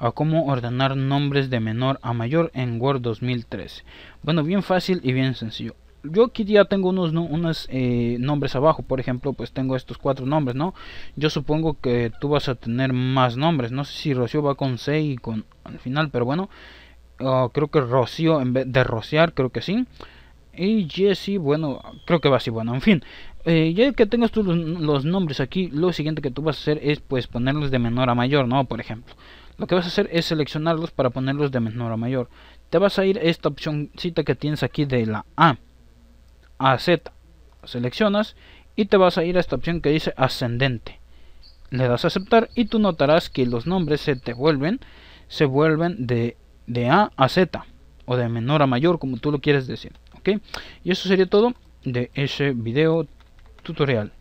a cómo ordenar nombres de menor a mayor en Word 2013. Bueno, bien fácil y bien sencillo. Yo aquí ya tengo unos, unos eh, nombres abajo, por ejemplo, pues tengo estos cuatro nombres, ¿no? Yo supongo que tú vas a tener más nombres, no sé si Rocío va con C y con al final, pero bueno, creo que Rocío en vez de rociar, creo que sí. Y Jesse, bueno, creo que va así, bueno, en fin. Eh, ya que tengas tú los, nombres aquí, lo siguiente que tú vas a hacer es pues ponerlos de menor a mayor, ¿no? Por ejemplo. Lo que vas a hacer es seleccionarlos para ponerlos de menor a mayor. Te vas a ir a esta opcióncita que tienes aquí de la A a Z. Seleccionas y te vas a ir a esta opción que dice ascendente. Le das a aceptar y tú notarás que los nombres se te vuelven, se vuelven de, de A a Z o de menor a mayor como tú lo quieres decir. ¿ok? Y eso sería todo de ese video tutorial.